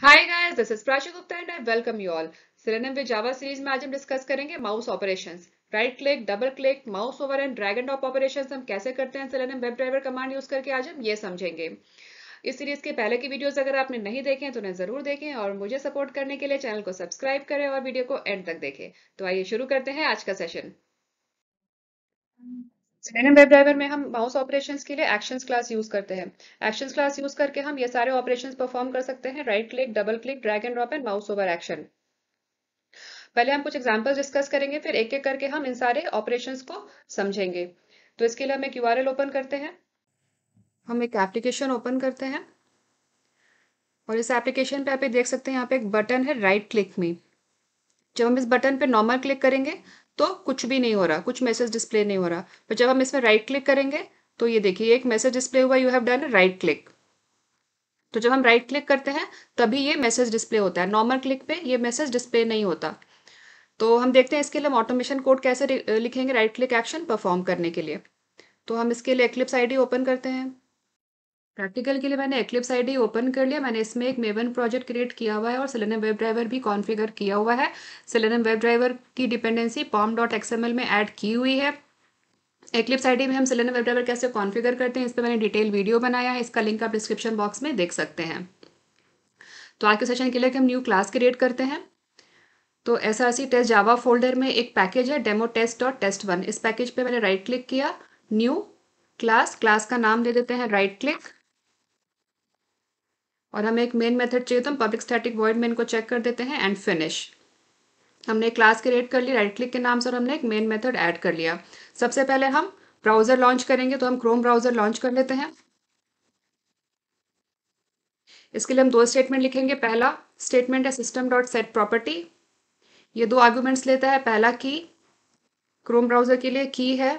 hi guys this is Prachi Gupta and I welcome you all Selenium with Java series में आज हम discuss करेंगे mouse operations right click double click mouse over and drag and drop operations हम कैसे करते हैं Selenium web driver command use करके आज हम ये समझेंगे इस सीरीज के पहले की वीडियोस अगर आपने नहीं देखे हैं तो उन्हें जरूर देखें और मुझे सपोर्ट करने के लिए चैनल को सब्सक्राइब करें और वीडियो को एंड तक देखें तो आइए शुरू करते हैं आज का सेशन सिनेरियम वेब ड्राइवर में हम माउस ऑपरेशंस के लिए एक्शंस क्लास यूज करते हैं एक्शंस क्लास यूज करके हम ये सारे ऑपरेशंस परफॉर्म कर सकते हैं right click double click drag and drop and mouse over action पहले हम कुछ एग्जाम्पल्स डिस्कस करेंगे फिर एक एक करके हम इन सारे ऑपरेशंस को समझेंगे तो इसके लिए हम एक यू ओपन करते हैं हम एक एप्लीकेशन ओपन करते हैं और इस एप्लीकेशन पे आप देख सकते हैं यहाँ पे एक बटन है राइट क्लिक में जब हम इस बटन पे नॉर्मल क्लिक करेंगे तो कुछ भी नहीं हो रहा कुछ मैसेज डिस्प्ले नहीं हो रहा पर जब हम इसमें राइट क्लिक करेंगे तो ये देखिए एक मैसेज डिस्प्ले हुआ you have done right click तो जब हम राइट क्लिक करते हैं तभी ये मैसेज डिस्प्ले होता है नॉर्मल क्लिक पे ये मैसेज डिस्प्ले नहीं होता तो हम देखते हैं इसके लिए हम ऑटोमेशन कोड कैसे लिखेंगे राइट क्लिक एक्शन परफॉर्म करने के लिए तो हम इसके लिए एक्लिप्स आईडी ओपन करते हैं प्रैक्टिकल के लिए मैंने एक्लिप्स आईडी ओपन कर लिया मैंने इसमें एक मेवन प्रोजेक्ट क्रिएट किया हुआ है और सिलेनम वेब ड्राइवर भी कॉन्फ़िगर किया हुआ है सिलेनम वेब ड्राइवर की डिपेंडेंसी पॉम डॉट एक्सएमएल में ऐड की हुई है एक्लिप्स आईडी में हम सिलेनम वेब ड्राइवर कैसे कॉन्फ़िगर करते हैं इस पर मैंने डिटेल वीडियो बनाया है इसका लिंक आप डिस्क्रिप्शन बॉक्स में देख सकते हैं तो आज के सेशन के लिए हम न्यू क्लास क्रिएट करते हैं तो S R C test Java folder में एक पैकेज है demo test dot test one इस पैकेज पे मैंने राइट क्लिक किया न्यू क्लास क्लास का नाम दे देते हैं राइट क्लिक और हमें एक मेन मेथड चाहिए तो हम पब्लिक स्टैटिक वॉइड में इनको चेक कर देते हैं एंड फिनिश हमने क्लास क्रिएट कर ली राइट क्लिक के नाम से और हमने एक मेन मेथड ऐड कर लिया सबसे पहले हम ब्राउज़र लॉन्च करेंगे तो हम क्रोम ब्राउज़र लॉन्च कर लेते हैं इसके लिए हम दो स्टेटमेंट लिखेंगे पहला स्टेटमेंट है सिस्टम डॉट सेट प्रॉपर्टी ये दो आर्ग्यूमेंट्स लेता है पहला की क्रोम ब्राउज़र के लिए की है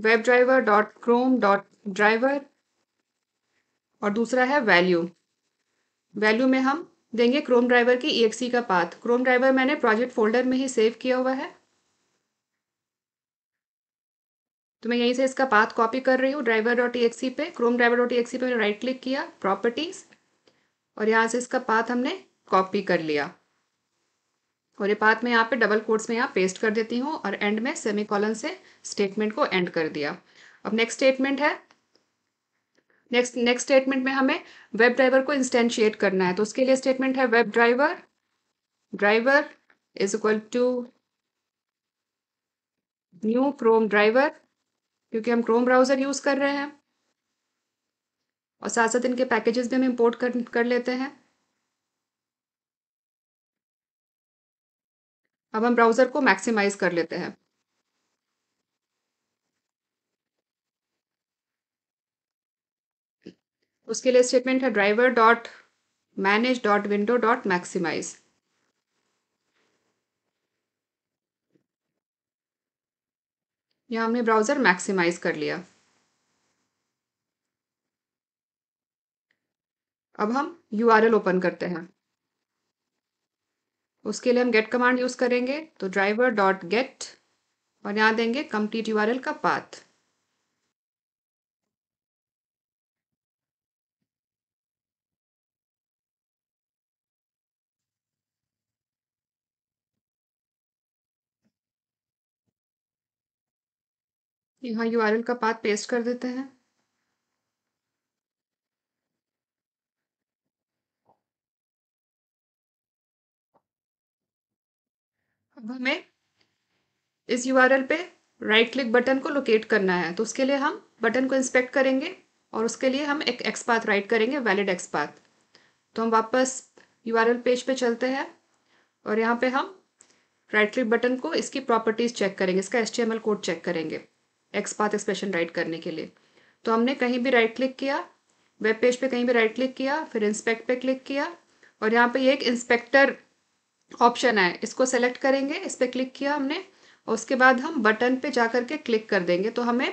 web driver dot Chrome dot driver और दूसरा है वैल्यू वैल्यू में हम देंगे क्रोम ड्राइवर की ई का पाथ क्रोम ड्राइवर मैंने प्रोजेक्ट फोल्डर में ही सेव किया हुआ है तो मैं यहीं से इसका पाथ कॉपी कर रही हूँ ड्राइवर डॉट ई पे क्रोम ड्राइवर डॉट ई पे मैंने राइट क्लिक किया प्रॉपर्टीज़ और यहाँ से इसका पाथ हमने कॉपी कर लिया और ये पाथ मैं यहाँ पे डबल कोर्ट्स में यहाँ पेस्ट कर देती हूँ और एंड में सेमी से स्टेटमेंट को एंड कर दिया अब नेक्स्ट स्टेटमेंट है नेक्स्ट नेक्स्ट स्टेटमेंट में हमें वेब ड्राइवर को इंस्टेंशिएट करना है तो उसके लिए स्टेटमेंट है web driver driver is equal to new Chrome driver क्योंकि हम क्रोम ब्राउजर यूज कर रहे हैं और साथ साथ इनके पैकेजेस भी हम इंपोर्ट कर, कर लेते हैं अब हम ब्राउजर को मैक्सिमाइज कर लेते हैं उसके लिए स्टेटमेंट है driver dot manage dot window dot maximize यहाँ हमने ब्राउज़र मैक्सिमाइज कर लिया अब हम यू ओपन करते हैं उसके लिए हम गेट कमांड यूज़ करेंगे तो ड्राइवर डॉट गेट और यहाँ देंगे कंप्लीट यू का पाथ यहाँ यू का पाथ पेस्ट कर देते हैं अब हमें इस यू पे राइट क्लिक बटन को लोकेट करना है तो उसके लिए हम बटन को इंस्पेक्ट करेंगे और उसके लिए हम एक एक्सपाथ राइट करेंगे वैलिड एक्सपाथ तो हम वापस यू पेज पे चलते हैं और यहाँ पे हम राइट क्लिक बटन को इसकी प्रॉपर्टीज़ चेक करेंगे इसका एच कोड चेक करेंगे एक्सपाथ एक्सप्रेशन राइट करने के लिए तो हमने कहीं भी राइट क्लिक किया वेब पेज पे कहीं भी राइट क्लिक किया फिर इंस्पेक्ट पे क्लिक किया और यहाँ पे ये एक इंस्पेक्टर ऑप्शन है इसको सेलेक्ट करेंगे इस पर क्लिक किया हमने और उसके बाद हम बटन पे जा करके क्लिक कर देंगे तो हमें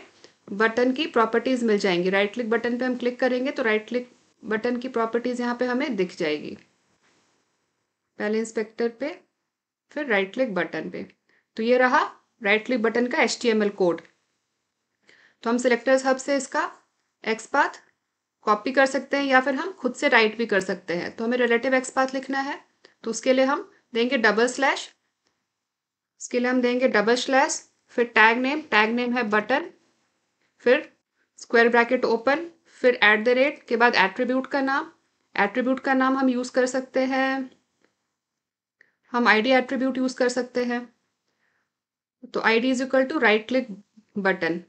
बटन की प्रॉपर्टीज़ मिल जाएंगी राइट क्लिक बटन पे हम क्लिक करेंगे तो राइट क्लिक बटन की प्रॉपर्टीज़ यहाँ पे हमें दिख जाएगी पहले इंस्पेक्टर पे फिर राइट क्लिक बटन पे तो ये रहा राइट क्लिक बटन का एच कोड तो हम सिलेक्टर्स हब से इसका एक्स पाथ कॉपी कर सकते हैं या फिर हम खुद से राइट भी कर सकते हैं तो हमें रिलेटिव एक्स पाथ लिखना है तो उसके लिए हम देंगे डबल स्लैश उसके लिए हम देंगे डबल स्लैश फिर टैग नेम टैग नेम है बटन फिर स्क्वायर ब्रैकेट ओपन फिर एट द रेट के बाद एट्रीब्यूट का नाम एट्रीब्यूट का नाम हम यूज़ कर सकते हैं हम आईडी एट्रीब्यूट यूज़ कर सकते हैं तो ID is equal to right click button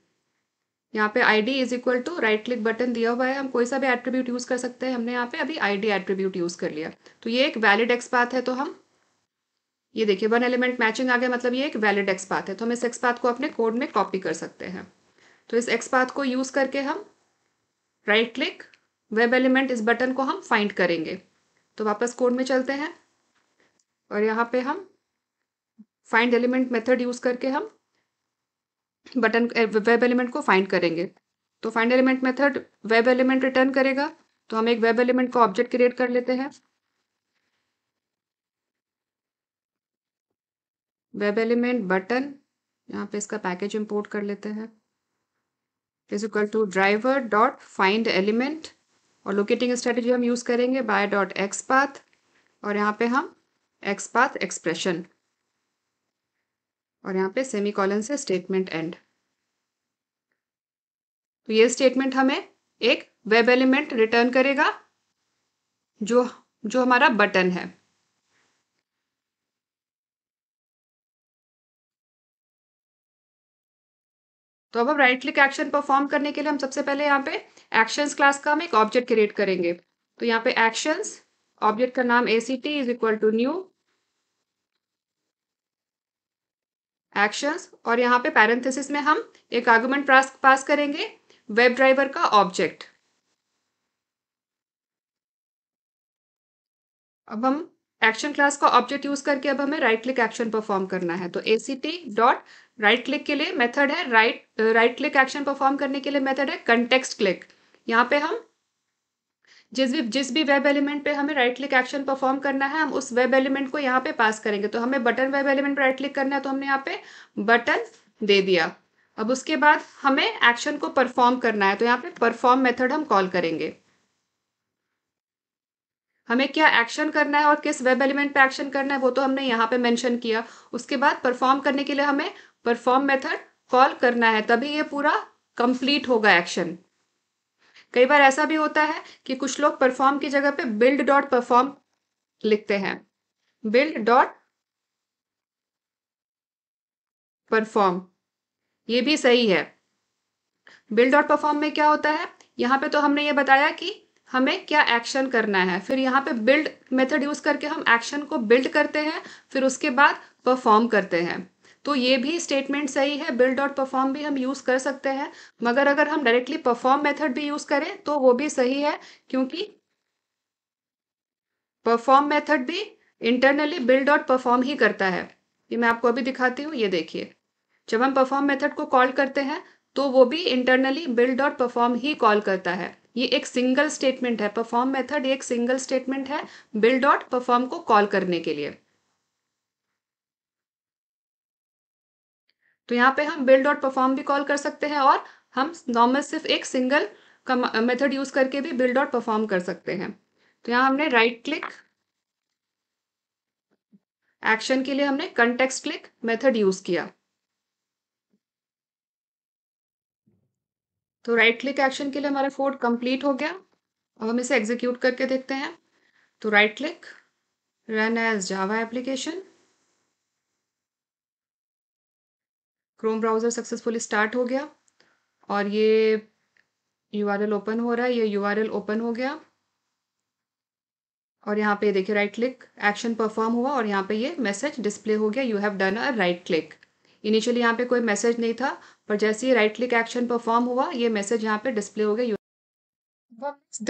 यहाँ पे I D is equal to right click button दिया हुआ है हम कोई सा भी एट्रीब्यूट यूज़ कर सकते हैं हमने यहाँ पे अभी आई डी एट्रीब्यूट यूज़ कर लिया तो ये एक वैलिड एक्स पाथ है तो हम ये देखिए वन एलिमेंट मैचिंग आ गया मतलब ये एक वैलिड एक्स पाथ है तो हम इस एक्स पाथ को अपने कोड में कॉपी कर सकते हैं तो इस एक्स पाथ को यूज़ करके हम राइट क्लिक वेब एलिमेंट इस बटन को हम फाइंड करेंगे तो वापस कोड में चलते हैं और यहाँ पे हम फाइंड एलिमेंट मेथड यूज़ करके हम बटन वेब एलिमेंट को फाइंड करेंगे तो find element method web element return करेगा तो हम एक वेब एलिमेंट का ऑब्जेक्ट क्रिएट कर लेते हैं वेब एलिमेंट बटन यहाँ पे इसका पैकेज इंपोर्ट कर लेते हैं is equal to driver dot find element और लोकेटिंग स्ट्रेटेजी हम यूज़ करेंगे बाय डॉट एक्स पाथ और यहाँ पे हम एक्स पाथ एक्सप्रेशन और यहाँ पे सेमी कॉलन से स्टेटमेंट एंड तो ये स्टेटमेंट हमें एक वेब एलिमेंट रिटर्न करेगा जो जो हमारा बटन है तो अब हम राइट क्लिक एक्शन परफॉर्म करने के लिए हम सबसे पहले यहाँ पे एक्शंस क्लास का हम एक ऑब्जेक्ट क्रिएट करेंगे तो यहाँ पे एक्शंस ऑब्जेक्ट का नाम A C T is equal to new actions और यहाँ पे पैरेंथेसिस में हम एक आर्गूमेंट पास करेंगे वेब ड्राइवर का ऑब्जेक्ट अब हम एक्शन क्लास का ऑब्जेक्ट यूज करके अब हमें राइट क्लिक एक्शन परफॉर्म करना है तो A C T dot right click के लिए मेथड है right right click action perform करने के लिए मेथड है कंटेक्स्ट क्लिक यहाँ पे हम जिस भी जिस भी वेब एलिमेंट पे हमें राइट क्लिक एक्शन परफॉर्म करना है हम उस वेब एलिमेंट को यहाँ पे पास करेंगे तो हमें बटन वेब एलिमेंट पर राइट क्लिक करना है तो हमने यहाँ पे बटन दे दिया अब उसके बाद हमें एक्शन को परफॉर्म करना है तो यहाँ पे परफॉर्म मेथड हम कॉल करेंगे हमें क्या एक्शन करना है और किस वेब एलिमेंट पे एक्शन करना है वो तो हमने यहाँ पे मेंशन किया उसके बाद परफॉर्म करने के लिए हमें परफॉर्म मेथड कॉल करना है तभी ये पूरा कंप्लीट होगा एक्शन कई बार ऐसा भी होता है कि कुछ लोग परफॉर्म की जगह पे बिल्ड डॉट परफॉर्म लिखते हैं बिल्ड डॉट परफॉर्म ये भी सही है बिल्ड डॉट परफॉर्म में क्या होता है यहाँ पे तो हमने ये बताया कि हमें क्या एक्शन करना है फिर यहाँ पे बिल्ड मेथड यूज करके हम एक्शन को बिल्ड करते हैं फिर उसके बाद परफॉर्म करते हैं तो ये भी स्टेटमेंट सही है बिल्ड डॉट परफॉर्म भी हम यूज़ कर सकते हैं मगर अगर हम डायरेक्टली परफॉर्म मेथड भी यूज़ करें तो वो भी सही है क्योंकि परफॉर्म मेथड भी इंटरनली बिल्ड डॉट परफॉर्म ही करता है ये मैं आपको अभी दिखाती हूँ ये देखिए जब हम परफॉर्म मेथड को कॉल करते हैं तो वो भी इंटरनली बिल्ड डॉट परफॉर्म ही कॉल करता है ये एक सिंगल स्टेटमेंट है परफॉर्म मेथड एक सिंगल स्टेटमेंट है बिल्ड डॉट परफॉर्म को कॉल करने के लिए तो यहाँ पे हम बिल्ड डॉट परफॉर्म भी कॉल कर सकते हैं और हम नॉर्मल सिर्फ एक सिंगल मेथड यूज करके भी बिल्ड डॉट परफॉर्म कर सकते हैं तो यहाँ हमने राइट क्लिक एक्शन के लिए हमने कंटेक्स्ट क्लिक मेथड यूज किया तो राइट क्लिक एक्शन के लिए हमारा फोर्ड कंप्लीट हो गया अब हम इसे एग्जीक्यूट करके देखते हैं तो right click run as Java application Chrome browser successfully start हो गया और ये यू ओपन हो रहा है ये यू ओपन हो गया और यहाँ पे देखिए राइट क्लिक एक्शन परफॉर्म हुआ और यहाँ पे ये मैसेज डिस्प्ले हो गया you have done a right click initially यहाँ पे कोई मैसेज नहीं था पर जैसे ही राइट क्लिक एक्शन परफॉर्म हुआ ये मैसेज यहाँ पे डिस्प्ले हो गया you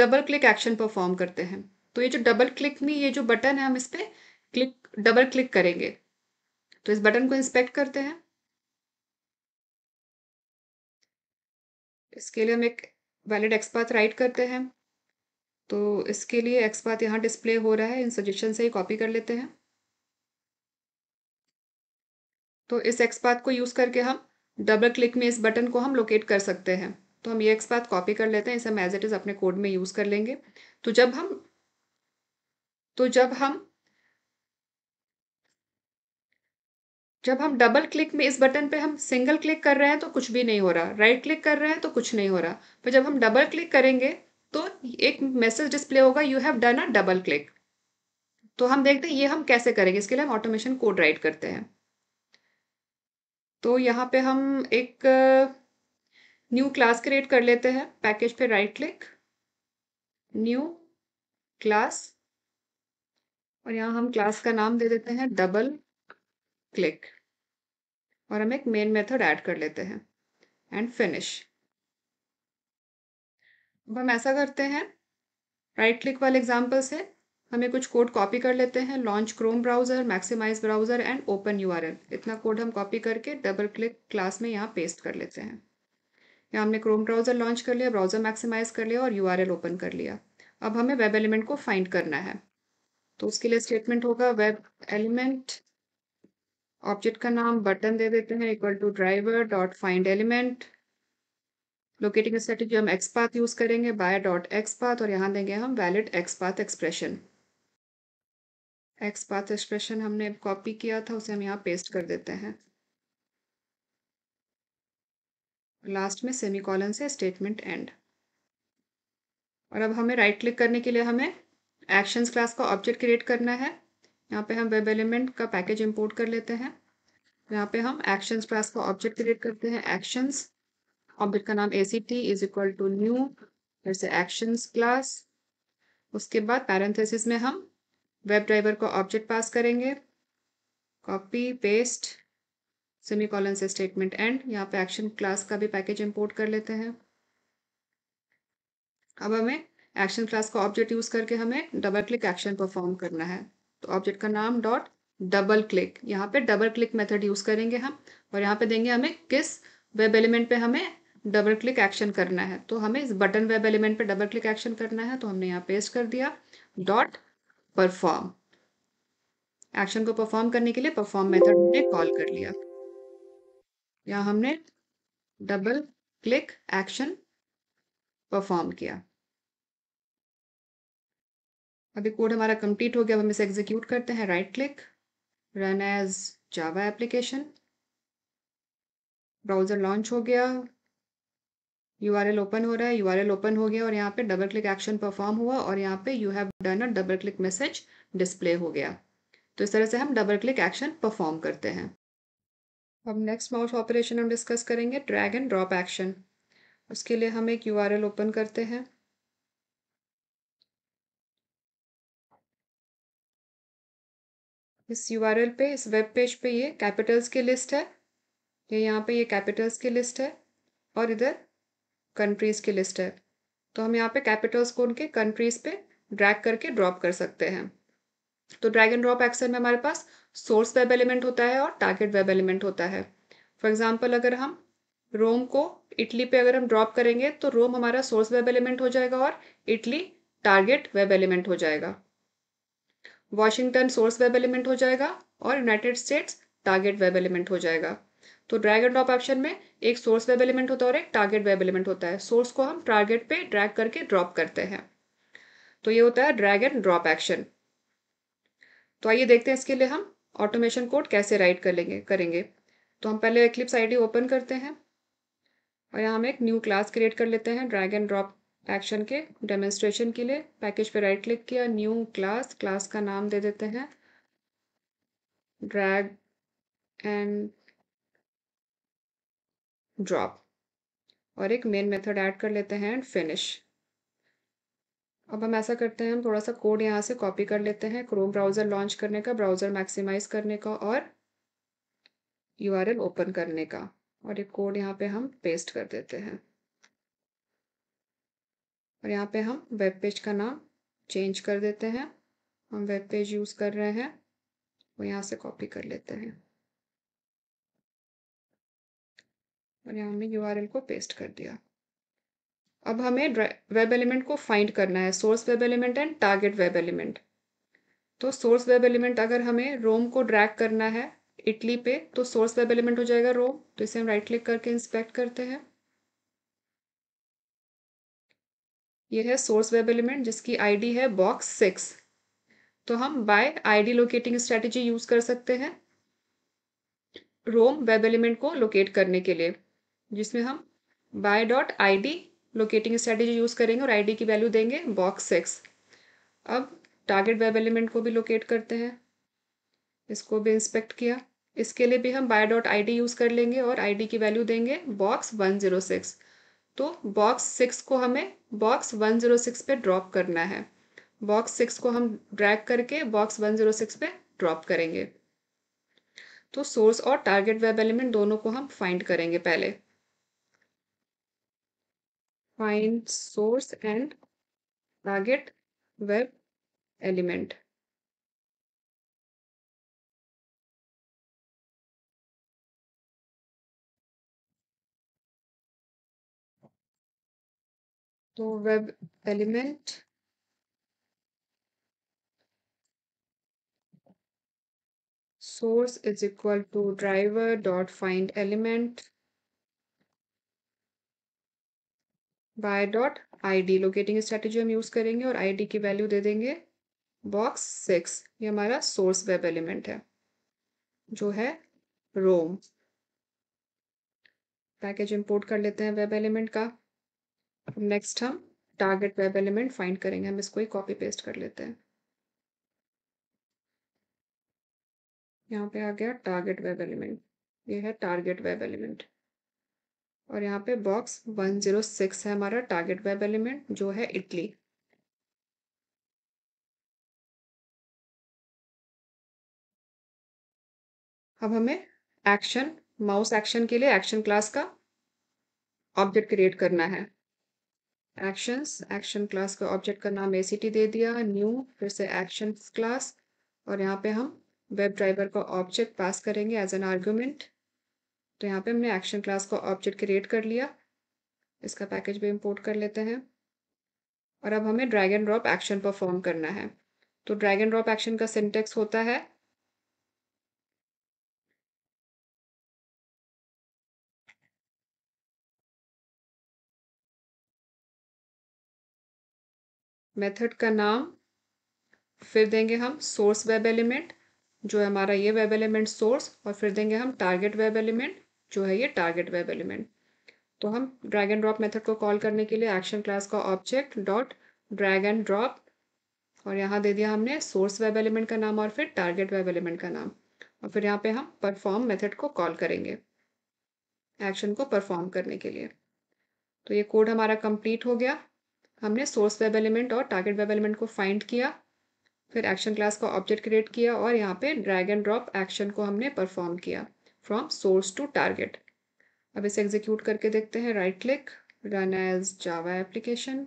double click action perform करते हैं तो ये जो डबल क्लिक में ये जो बटन है हम इस पर क्लिक डबल क्लिक करेंगे तो इस बटन को इंस्पेक्ट करते हैं इसके लिए हम एक वैलिड एक्सपाथ राइट करते हैं तो इसके लिए एक्सपाथ यहाँ डिस्प्ले हो रहा है इन सजेशन से ही कॉपी कर लेते हैं तो इस एक्सपाथ को यूज़ करके हम डबल क्लिक में इस बटन को हम लोकेट कर सकते हैं तो हम ये एक्सपाथ कॉपी कर लेते हैं इसे हम एज इट इज़ अपने कोड में यूज़ कर लेंगे तो जब हम तो जब हम जब हम डबल क्लिक में इस बटन पे हम सिंगल क्लिक कर रहे हैं तो कुछ भी नहीं हो रहा राइट क्लिक कर रहे हैं तो कुछ नहीं हो रहा पर जब हम डबल क्लिक करेंगे तो एक मैसेज डिस्प्ले होगा you have done a double click तो हम देखते हैं ये हम कैसे करेंगे इसके लिए हम ऑटोमेशन कोड राइट करते हैं तो यहाँ पे हम एक न्यू क्लास क्रिएट कर लेते हैं पैकेज पे राइट क्लिक न्यू क्लास और यहाँ हम क्लास का नाम दे देते हैं डबल क्लिक और हम एक मेन मेथड ऐड कर लेते हैं एंड फिनिश अब हम ऐसा करते हैं राइट क्लिक वाले एग्जाम्पल से हमें कुछ कोड कॉपी कर लेते हैं launch Chrome browser maximize browser and open U इतना कोड हम कॉपी करके डबल क्लिक क्लास में यहाँ पेस्ट कर लेते हैं यहाँ हमने क्रोम ब्राउज़र लॉन्च कर लिया ब्राउज़र मैक्सिमाइज कर लिया और यू ओपन कर लिया अब हमें वेब एलिमेंट को फाइंड करना है तो उसके लिए स्टेटमेंट होगा वेब एलिमेंट ऑब्जेक्ट का नाम बटन दे देते हैं equal to driver dot find element locating strategy हम एक्सपाथ यूज करेंगे बाय डॉट एक्सपाथ और यहाँ देंगे हम valid XPath expression XPath expression हमने कॉपी किया था उसे हम यहाँ पेस्ट कर देते हैं लास्ट में सेमी कॉलन से स्टेटमेंट एंड और अब हमें राइट right क्लिक करने के लिए हमें एक्शंस क्लास का ऑब्जेक्ट क्रिएट करना है यहाँ पे हम वेब एलिमेंट का पैकेज इंपोर्ट कर लेते हैं यहाँ पे हम एक्शंस क्लास का ऑब्जेक्ट क्रिएट करते हैं एक्शंस ऑब्जेक्ट का नाम A C T is equal to new फिर से एक्शंस क्लास उसके बाद पैरेंथेसिस में हम वेब ड्राइवर को ऑब्जेक्ट पास करेंगे कॉपी पेस्ट सेमी कॉलन से स्टेटमेंट एंड यहाँ पे एक्शन क्लास का भी पैकेज इंपोर्ट कर लेते हैं अब हमें एक्शन क्लास का ऑब्जेक्ट यूज़ करके हमें डबल क्लिक एक्शन परफॉर्म करना है तो ऑब्जेक्ट का नाम डॉट डबल क्लिक यहाँ पे डबल क्लिक मेथड यूज़ करेंगे हम और यहाँ पे देंगे हमें किस वेब एलिमेंट पे हमें डबल क्लिक एक्शन करना है तो हमें इस बटन वेब एलिमेंट पे डबल क्लिक एक्शन करना है तो हमने यहाँ पेस्ट कर दिया डॉट परफॉर्म एक्शन को परफॉर्म करने के लिए परफॉर्म मेथड ने कॉल कर लिया यहाँ हमने डबल क्लिक एक्शन परफॉर्म किया अभी कोड हमारा कंप्लीट हो गया अब हम इसे एग्जीक्यूट करते हैं right click run as Java application browser launch हो गया यू ओपन हो रहा है यू ओपन हो गया और यहाँ पे डबल क्लिक एक्शन परफॉर्म हुआ और यहाँ पे you have done a double click message display हो गया तो इस तरह से हम डबल क्लिक एक्शन परफॉर्म करते हैं अब नेक्स्ट माउस ऑपरेशन हम डिस्कस करेंगे ड्रैग एंड ड्रॉप एक्शन उसके लिए हम एक यू ओपन करते हैं इस यू आर एल पे इस वेब पेज पे ये कैपिटल्स की लिस्ट है ये यहाँ पे ये कैपिटल्स की लिस्ट है और इधर कंट्रीज़ की लिस्ट है तो हम यहाँ पे कैपिटल्स को उनके कंट्रीज़ पे ड्रैग करके ड्रॉप कर सकते हैं तो ड्रैग एंड ड्रॉप एक्शन में हमारे पास सोर्स वेब एलिमेंट होता है और टारगेट वेब एलिमेंट होता है फॉर एग्जाम्पल अगर हम रोम को इटली पे अगर हम ड्रॉप करेंगे तो रोम हमारा सोर्स वेब एलिमेंट हो जाएगा और इटली टारगेट वेब एलिमेंट हो जाएगा वाशिंगटन सोर्स वेब एलिमेंट हो जाएगा और United States target web element हो जाएगा तो ड्रैग एंड ड्रॉप ऑप्शन में एक सोर्स वेब एलिमेंट होता है और एक टारगेट वेब एलिमेंट होता है सोर्स को हम टारगेट पे ड्रैग करके ड्रॉप करते हैं तो ये होता है ड्रैग एंड ड्रॉप एक्शन तो आइए देखते हैं इसके लिए हम ऑटोमेशन कोड कैसे राइट कर लेंगे करेंगे तो हम पहले क्लिप्स आई ओपन करते हैं और यहाँ हम एक न्यू क्लास क्रिएट कर लेते हैं ड्रैग एंड ड्रॉप एक्शन के डेमोन्स्ट्रेशन के लिए पैकेज पे राइट क्लिक किया न्यू क्लास क्लास का नाम दे देते हैं ड्रैग एंड ड्रॉप और एक मेन मेथड ऐड कर लेते हैं एंड फिनिश अब हम ऐसा करते हैं हम थोड़ा सा कोड यहाँ से कॉपी कर लेते हैं क्रोम ब्राउज़र लॉन्च करने का ब्राउज़र मैक्सिमाइज करने का और यू ओपन करने का और एक कोड यहाँ पे हम पेस्ट कर देते हैं और यहाँ पे हम वेब पेज का नाम चेंज कर देते हैं हम वेब पेज यूज़ कर रहे हैं वो यहाँ से कॉपी कर लेते हैं और यहाँ हमने यू को पेस्ट कर दिया अब हमें वेब एलिमेंट को फाइंड करना है source web element and target web element तो सोर्स वेब एलिमेंट अगर हमें रोम को ड्रैग करना है इटली पे तो सोर्स वेब एलिमेंट हो जाएगा रोम तो इसे हम राइट क्लिक करके इंस्पेक्ट करते हैं ये है सोर्स वेब एलिमेंट जिसकी आईडी है बॉक्स सिक्स तो हम by ID locating strategy use कर सकते हैं रोम वेब एलिमेंट को लोकेट करने के लिए जिसमें हम by dot I locating strategy use करेंगे और आईडी की वैल्यू देंगे बॉक्स सिक्स अब टारगेट वेब एलिमेंट को भी लोकेट करते हैं इसको भी इंस्पेक्ट किया इसके लिए भी हम बाय डॉट आई यूज़ कर लेंगे और आई की वैल्यू देंगे बॉक्स वन जीरो सिक्स तो बॉक्स सिक्स को हमें बॉक्स वन ज़ीरो सिक्स पे ड्रॉप करना है बॉक्स सिक्स को हम ड्रैग करके बॉक्स वन ज़ीरो सिक्स पे ड्रॉप करेंगे तो सोर्स और टारगेट वेब एलिमेंट दोनों को हम फाइंड करेंगे पहले find source and target web element तो web element is equal to driver dot find element element dot I D locating strategy हम यूज करेंगे और डी की वैल्यू दे देंगे बॉक्स सिक्स ये हमारा सोर्स वेब एलिमेंट है जो है रोम पैकेज इंपोर्ट कर लेते हैं वेब एलिमेंट का नेक्स्ट हम टारगेट वेब एलिमेंट फाइंड करेंगे हम इसको ही कॉपी पेस्ट कर लेते हैं यहाँ पे आ गया टारगेट वेब एलिमेंट ये है टारगेट वेब एलिमेंट और यहाँ पे बॉक्स वन जीरो सिक्स है हमारा टारगेट वेब एलिमेंट जो है इटली अब हमें एक्शन माउस एक्शन के लिए एक्शन क्लास का ऑब्जेक्ट क्रिएट करना है एक्शंस एक्शन क्लास का ऑब्जेक्ट का नाम ए दे दिया न्यू फिर से एक्शन क्लास और यहाँ पे हम वेब ड्राइवर का ऑब्जेक्ट पास करेंगे एज एन आर्ग्यूमेंट तो यहाँ पे हमने एक्शन क्लास का ऑब्जेक्ट क्रिएट कर लिया इसका पैकेज भी इम्पोर्ट कर लेते हैं और अब हमें ड्रैगन ड्रॉप एक्शन परफॉर्म करना है तो ड्रैग ड्रॉप एक्शन का सिंटेक्स होता है मेथड का नाम फिर देंगे हम सोर्स वेब एलिमेंट जो है हमारा ये वेब एलिमेंट सोर्स और फिर देंगे हम टारगेट वेब एलिमेंट जो है ये टारगेट वेब एलिमेंट तो हम ड्रैग एंड ड्रॉप मेथड को कॉल करने के लिए एक्शन क्लास का object dot drag and drop और यहाँ दे दिया हमने सोर्स वेब एलिमेंट का नाम और फिर टारगेट वेब एलिमेंट का नाम और फिर यहाँ पे हम परफॉर्म मेथड को कॉल करेंगे एक्शन को परफॉर्म करने के लिए तो ये कोड हमारा कंप्लीट हो गया हमने सोर्स वेब एलिमेंट और टारगेट वेब एलिमेंट को फाइंड किया फिर एक्शन क्लास का ऑब्जेक्ट क्रिएट किया और यहाँ पे ड्रैग एंड ड्रॉप एक्शन को हमने परफॉर्म किया फ्रॉम सोर्स टू टारगेट अब इसे एग्जीक्यूट करके देखते हैं right click run as Java application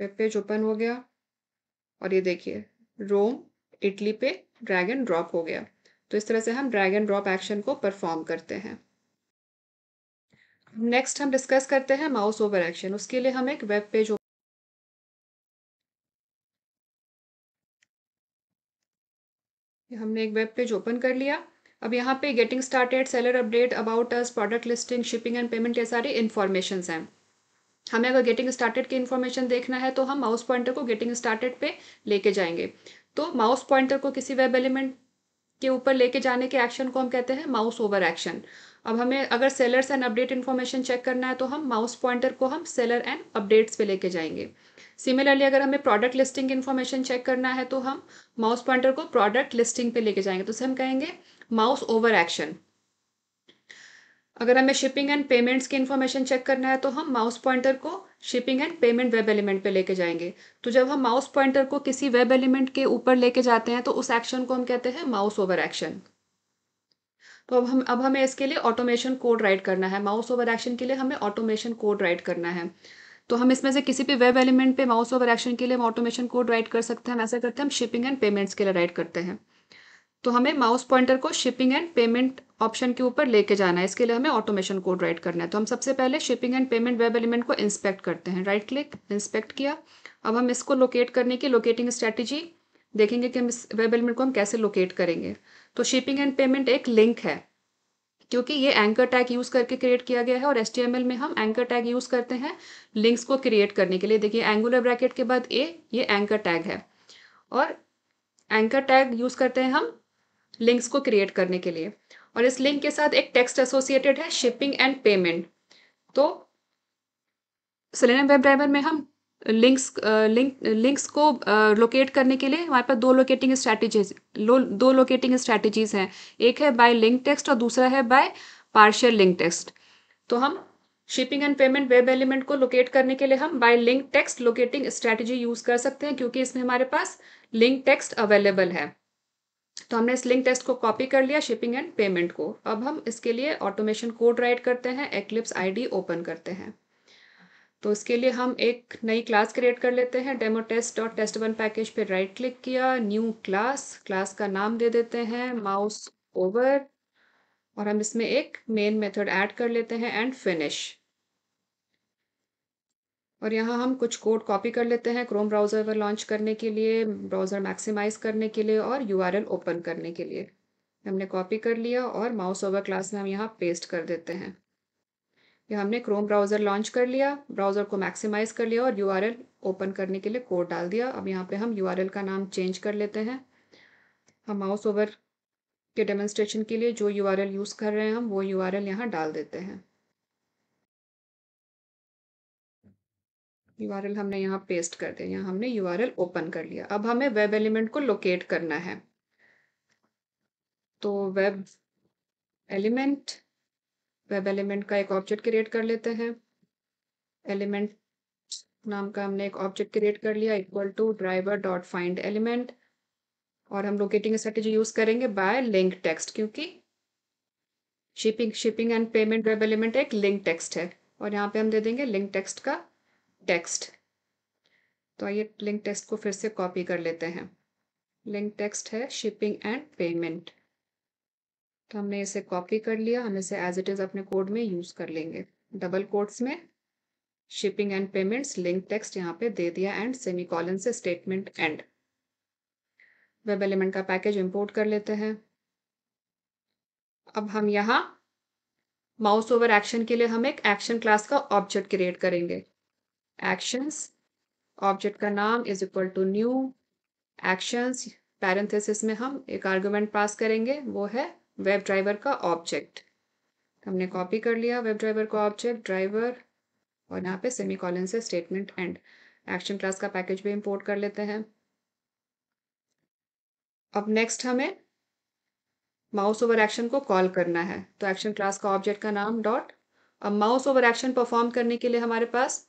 web page open हो गया और ये देखिए रोम इटली पे ड्रैग एंड ड्रॉप हो गया तो इस तरह से हम ड्रैग एंड ड्रॉप एक्शन को परफॉर्म करते हैं नेक्स्ट हम डिस्कस करते हैं माउस ओवर एक्शन उसके लिए हम एक वेब पेज हमने एक वेब पेज ओपन कर लिया अब यहाँ पे getting started seller update about us product listing shipping and payment ये सारी इन्फॉर्मेशन हैं हमें अगर गेटिंग स्टार्टेड की इन्फॉर्मेशन देखना है तो हम माउस पॉइंटर को गेटिंग स्टार्टेड पे लेके जाएंगे तो माउस पॉइंटर को किसी वेब एलिमेंट के ऊपर लेके जाने के एक्शन को हम कहते हैं माउस ओवर एक्शन अब हमें अगर sellers and update information check करना है तो हम माउस पॉइंटर को हम सेलर एंड अपडेट्स पे लेके जाएंगे सिमिलरली अगर हमें प्रोडक्ट लिस्टिंग इन्फॉर्मेशन चेक करना है तो हम माउस पॉइंटर को प्रोडक्ट लिस्टिंग पे लेके जाएंगे तो उसे हम कहेंगे माउस ओवर एक्शन अगर हमें शिपिंग एंड पेमेंट्स की इन्फॉर्मेशन चेक करना है तो हम माउस पॉइंटर को shipping and payment web element पे लेके जाएंगे तो जब हम माउस पॉइंटर को किसी वेब एलिमेंट के ऊपर लेके जाते हैं तो उस एक्शन को हम कहते हैं माउस ओवर एक्शन तो अब हम अब हमें इसके लिए ऑटोमेशन कोड राइट करना है माउस ओवर एक्शन के लिए हमें ऑटोमेशन कोड राइट करना है तो हम इसमें से किसी भी वेब एलिमेंट पे माउस ओवर एक्शन के लिए हम ऑटोमेशन कोड राइट कर सकते हैं हम ऐसा करते हैं हम शिपिंग एंड पेमेंट्स के लिए राइट करते हैं तो हमें माउस पॉइंटर को शिपिंग एंड पेमेंट ऑप्शन के ऊपर लेके जाना है इसके लिए हमें ऑटोमेशन कोड राइट करना है तो हम सबसे पहले shipping and payment web element को इंस्पेक्ट करते हैं राइट क्लिक इंस्पेक्ट किया अब हम इसको लोकेट करने की लोकेटिंग स्ट्रैटेजी देखेंगे कि हम इस वेब एलिमेंट को हम कैसे लोकेट करेंगे तो शिपिंग एंड पेमेंट एक लिंक है क्योंकि ये एंकर टैग यूज़ करके क्रिएट किया गया है और एस में हम एंकर टैग यूज़ करते हैं लिंक्स को क्रिएट करने के लिए देखिए एंगुलर ब्रैकेट के बाद ए ये एंकर टैग है और एंकर टैग यूज़ करते हैं हम लिंक्स को क्रिएट करने के लिए और इस लिंक के साथ एक टेक्स्ट एसोसिएटेड है शिपिंग एंड पेमेंट तो सलेना वेब ड्राइवर में हम लिंक्स लिंक लिंक्स को लोकेट uh, करने के लिए हमारे पास दो लोकेटिंग स्ट्रैटेजीज लो, दो लोकेटिंग स्ट्रैटेजीज हैं एक है बाय लिंक टेक्स्ट और दूसरा है बाय पार्शियल लिंक टेक्स्ट तो हम shipping and payment web element को लोकेट करने के लिए हम by link text locating strategy use कर सकते हैं क्योंकि इसमें हमारे पास लिंक टेक्स्ट अवेलेबल है तो हमने इस लिंक टेस्ट को कॉपी कर लिया शिपिंग एंड पेमेंट को अब हम इसके लिए ऑटोमेशन कोड राइट करते हैं एक्लिप्स आईडी ओपन करते हैं तो इसके लिए हम एक नई क्लास क्रिएट कर लेते हैं demo test dot test one package पे राइट क्लिक किया न्यू क्लास क्लास का नाम दे देते हैं माउस ओवर और हम इसमें एक मेन मेथड ऐड कर लेते हैं एंड फिनिश और यहाँ हम कुछ कोड कॉपी कर लेते हैं क्रोम ब्राउज़र पर लॉन्च करने के लिए ब्राउज़र मैक्सिमाइज करने के लिए और यू ओपन करने के लिए हमने कॉपी कर लिया और माउस ओवर क्लास में हम यहाँ पेस्ट कर देते हैं कि हमने क्रोम ब्राउज़र लॉन्च कर लिया ब्राउज़र को मैक्सिमाइज़ कर लिया और यू ओपन करने के लिए कोड डाल दिया अब यहाँ पे हम यू का नाम चेंज कर लेते हैं हम माउस ओवर के डेमोन्स्ट्रेशन के लिए जो यू यूज़ कर रहे हैं हम वो यू यहाँ डाल देते हैं यू हमने यहाँ पेस्ट कर दिया यहाँ हमने यू ओपन कर लिया अब हमें वेब एलिमेंट को लोकेट करना है तो वेब एलिमेंट वेब एलिमेंट का एक ऑब्जेक्ट क्रिएट कर लेते हैं एलिमेंट नाम का हमने एक ऑब्जेक्ट क्रिएट कर लिया equal to driver dot find element और हम लोकेटिंग स्ट्रेटेजी यूज करेंगे बाय लिंक टेक्स्ट क्योंकि shipping shipping and payment web element एक लिंक टेक्स्ट है और यहाँ पे हम दे देंगे लिंक टेक्स्ट का टेक्स्ट तो आइए लिंक टेक्स्ट को फिर से कॉपी कर लेते हैं लिंक टेक्स्ट है शिपिंग एंड पेमेंट तो हमने इसे कॉपी कर लिया हम इसे एज इट इज अपने कोड में यूज कर लेंगे डबल कोड्स में shipping and payments link text यहाँ पे दे दिया एंड सेमी कॉलन से स्टेटमेंट एंड वेब एलिमेंट का पैकेज इंपोर्ट कर लेते हैं अब हम यहाँ माउस ओवर एक्शन के लिए हम एक एक्शन क्लास का ऑब्जेक्ट क्रिएट करेंगे एक्शंस ऑब्जेक्ट का नाम is equal to new actions parenthesis में हम एक आर्गुमेंट पास करेंगे वो है वेब ड्राइवर का ऑब्जेक्ट हमने कॉपी कर लिया वेब ड्राइवर का ऑब्जेक्ट ड्राइवर और यहाँ पे सेमी कॉलन से स्टेटमेंट एंड एक्शन क्लास का पैकेज भी इंपोर्ट कर लेते हैं अब नेक्स्ट हमें माउस ओवर एक्शन को कॉल करना है तो एक्शन क्लास का ऑब्जेक्ट का नाम डॉट अब माउस ओवर एक्शन परफॉर्म करने के लिए हमारे पास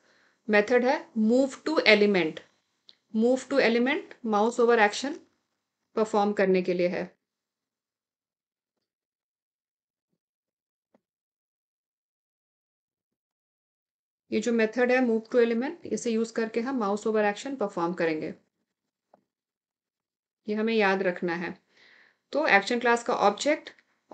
मेथड है move to element move to element mouse over action perform करने के लिए है ये जो मेथड है मूव टू एलिमेंट इसे यूज करके हम माउस ओवर एक्शन परफॉर्म करेंगे ये हमें याद रखना है तो एक्शन क्लास का ऑब्जेक्ट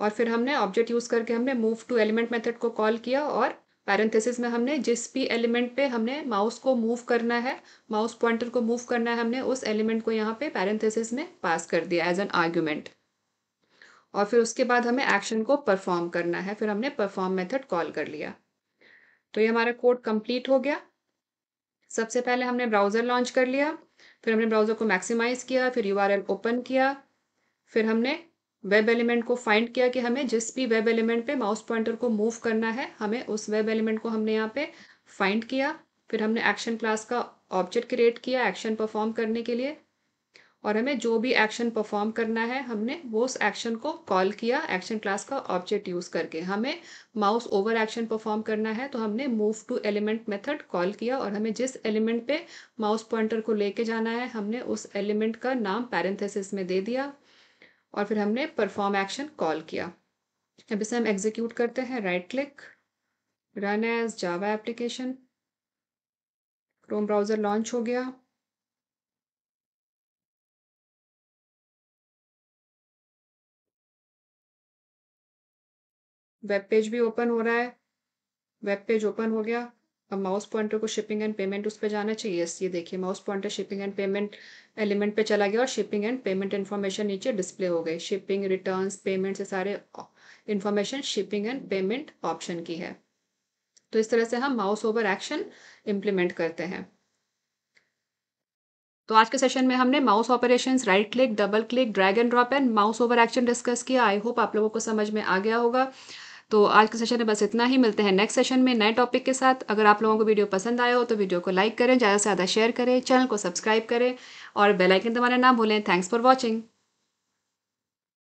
और फिर हमने ऑब्जेक्ट यूज करके हमने मूव टू एलिमेंट मेथड को कॉल किया और पैरेंथेसिस में हमने जिस भी एलिमेंट पे हमने माउस को मूव करना है माउस पॉइंटर को मूव करना है हमने उस एलिमेंट को यहाँ पे पैरेंथेसिस में पास कर दिया एज एन आर्ग्यूमेंट और फिर उसके बाद हमें एक्शन को परफॉर्म करना है फिर हमने परफॉर्म मेथड कॉल कर लिया तो ये हमारा कोड कंप्लीट हो गया सबसे पहले हमने ब्राउज़र लॉन्च कर लिया फिर हमने ब्राउज़र को मैक्सिमाइज़ किया फिर यू ओपन किया फिर हमने वेब एलिमेंट को फाइंड किया कि हमें जिस भी वेब एलिमेंट पे माउस पॉइंटर को मूव करना है हमें उस वेब एलिमेंट को हमने यहाँ पे फाइंड किया फिर हमने एक्शन क्लास का ऑब्जेक्ट क्रिएट किया एक्शन परफॉर्म करने के लिए और हमें जो भी एक्शन परफॉर्म करना है हमने वो उस एक्शन को कॉल किया एक्शन क्लास का ऑब्जेक्ट यूज़ करके हमें माउस ओवर एक्शन परफॉर्म करना है तो हमने move to element method call किया और हमें जिस एलिमेंट पे माउस पॉइंटर को लेके जाना है हमने उस एलिमेंट का नाम पैरेंथेसिस में दे दिया और फिर हमने परफॉर्म एक्शन कॉल किया अब इसे हम एग्जीक्यूट करते हैं right click run as Java application Chrome browser launch हो गया वेब पेज भी ओपन हो रहा है वेब पेज ओपन हो गया अब माउस पॉइंटर को शिपिंग एंड पेमेंट उस पर जाना चाहिए यस ये देखिए mouse pointer shipping and payment element पे चला गया और शिपिंग एंड पेमेंट इन्फॉर्मेशन नीचे डिस्प्ले हो गई शिपिंग रिटर्न्स पेमेंट से सारे information shipping and payment option की है तो इस तरह से हम माउस ओवर एक्शन इम्प्लीमेंट करते हैं तो आज के सेशन में हमने mouse operation right click double click drag and drop and mouse over action discuss किया आई होप आप लोगों को समझ में आ गया होगा तो आज के सेशन में बस इतना ही मिलते हैं नेक्स्ट सेशन में नए टॉपिक के साथ अगर आप लोगों को वीडियो पसंद आया हो तो वीडियो को लाइक करें ज़्यादा से ज़्यादा शेयर करें चैनल को सब्सक्राइब करें और बेलाइकन दबाना ना भूलें थैंक्स फॉर वॉचिंग